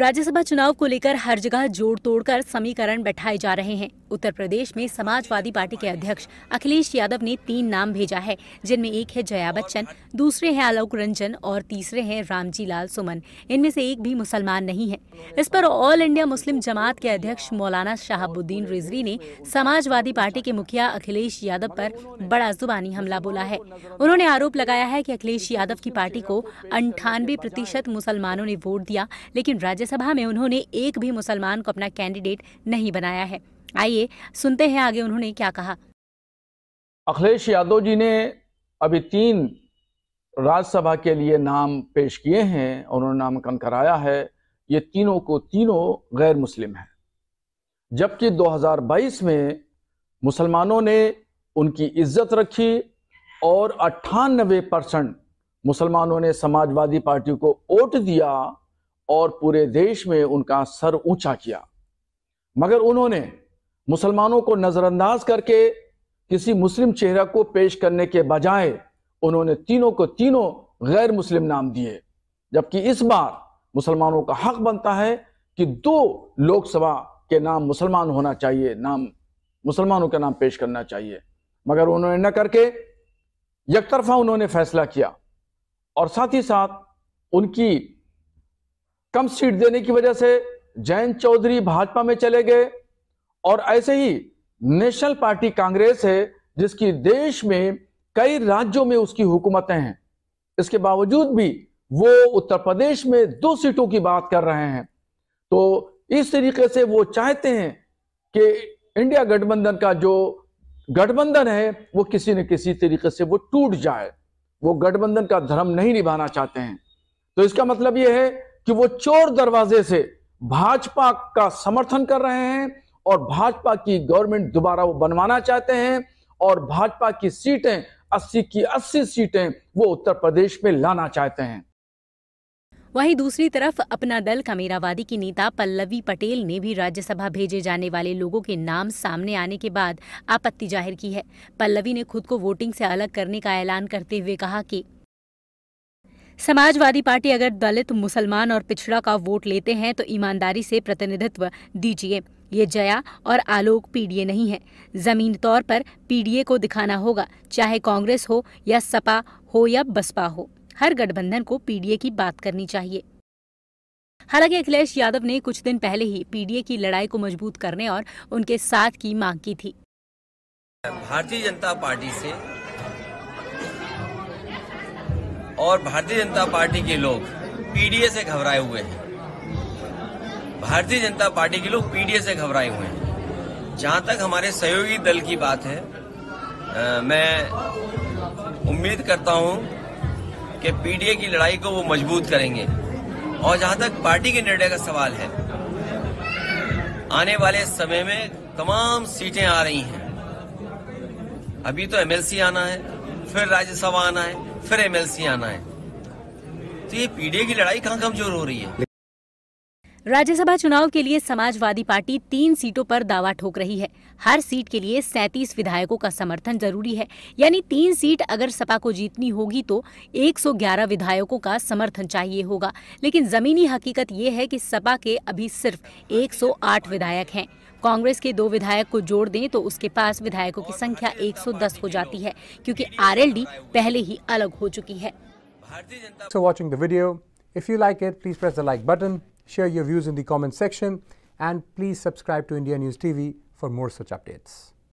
राज्यसभा चुनाव को लेकर हर जगह जोड़ तोड़ कर समीकरण बैठाए जा रहे हैं उत्तर प्रदेश में समाजवादी पार्टी के अध्यक्ष अखिलेश यादव ने तीन नाम भेजा है जिनमें एक है जया बच्चन दूसरे हैं आलोक रंजन और तीसरे हैं रामजी लाल सुमन इनमें से एक भी मुसलमान नहीं है इस पर ऑल इंडिया मुस्लिम जमात के अध्यक्ष मौलाना शहाबुद्दीन रिजवी ने समाजवादी पार्टी के मुखिया अखिलेश यादव पर बड़ा जुबानी हमला बोला है उन्होंने आरोप लगाया है की अखिलेश यादव की पार्टी को अंठानवे प्रतिशत मुसलमानों ने वोट दिया लेकिन राज्य राज्यसभा में उन्होंने एक भी मुसलमान को अपना कैंडिडेट नहीं बनाया है आइए सुनते हैं आगे उन्होंने क्या कहा अखिलेश यादव जी ने अभी तीन राज्यसभा के लिए नाम पेश किए हैं उन्होंने नामांकन कराया है ये तीनों को तीनों गैर मुस्लिम हैं जबकि 2022 में मुसलमानों ने उनकी इज्जत रखी और अट्ठानबे परसेंट मुसलमानों ने समाजवादी पार्टी को वोट दिया और पूरे देश में उनका सर ऊंचा किया मगर उन्होंने मुसलमानों को नज़रअंदाज करके किसी मुस्लिम चेहरा को पेश करने के बजाय उन्होंने तीनों को तीनों गैर मुस्लिम नाम दिए जबकि इस बार मुसलमानों का हक बनता है कि दो लोकसभा के नाम मुसलमान होना चाहिए नाम मुसलमानों का नाम पेश करना चाहिए मगर उन्होंने न करके एक तरफा उन्होंने फैसला किया और साथ ही साथ उनकी कम सीट देने की वजह से जयंत चौधरी भाजपा में चले गए और ऐसे ही नेशनल पार्टी कांग्रेस है जिसकी देश में कई राज्यों में उसकी हुकूमतें हैं इसके बावजूद भी वो उत्तर प्रदेश में दो सीटों की बात कर रहे हैं तो इस तरीके से वो चाहते हैं कि इंडिया गठबंधन का जो गठबंधन है वो किसी न किसी तरीके से वो टूट जाए वो गठबंधन का धर्म नहीं निभाना चाहते हैं तो इसका मतलब ये है कि वो चोर दरवाजे से भाजपा का समर्थन कर रहे हैं और भाजपा की गवर्नमेंट दोबारा वो बनवाना चाहते हैं और भाजपा की सीटें 80 की 80 सीटें वो उत्तर प्रदेश में लाना चाहते हैं वहीं दूसरी तरफ अपना दल कमेरावादी की नेता पल्लवी पटेल ने भी राज्यसभा भेजे जाने वाले लोगों के नाम सामने आने के बाद आपत्ति जाहिर की है पल्लवी ने खुद को वोटिंग से अलग करने का ऐलान करते हुए कहा कि समाजवादी पार्टी अगर दलित मुसलमान और पिछड़ा का वोट लेते हैं तो ईमानदारी से प्रतिनिधित्व दीजिए ये जया और आलोक पीडीए नहीं है जमीन तौर पर पीडीए को दिखाना होगा चाहे कांग्रेस हो या सपा हो या बसपा हो हर गठबंधन को पीडीए की बात करनी चाहिए हालांकि अखिलेश यादव ने कुछ दिन पहले ही पीडीए की लड़ाई को मजबूत करने और उनके साथ की मांग की थी भारतीय जनता पार्टी से और भारतीय जनता पार्टी के लोग पीडीए से घबराए हुए हैं भारतीय जनता पार्टी के लोग पीडीए से घबराए हुए हैं जहां तक हमारे सहयोगी दल की बात है आ, मैं उम्मीद करता हूं कि पीडीए की लड़ाई को वो मजबूत करेंगे और जहां तक पार्टी के निर्णय का सवाल है आने वाले समय में तमाम सीटें आ रही हैं अभी तो एमएलसी आना है फिर राज्यसभा आना है फिर एमएलसी आना है तो ये पीडीए की लड़ाई कहाँ कमजोर हो रही है राज्यसभा चुनाव के लिए समाजवादी पार्टी तीन सीटों पर दावा ठोक रही है हर सीट के लिए 37 विधायकों का समर्थन जरूरी है यानी तीन सीट अगर सपा को जीतनी होगी तो 111 विधायकों का समर्थन चाहिए होगा लेकिन जमीनी हकीकत ये है कि सपा के अभी सिर्फ 108 विधायक हैं कांग्रेस के दो विधायक को जोड़ दें तो उसके पास विधायकों की संख्या 110 हो जाती है क्योंकि आरएलडी पहले ही अलग हो चुकी है Share your views in the comment section and please subscribe to India News TV for more such updates.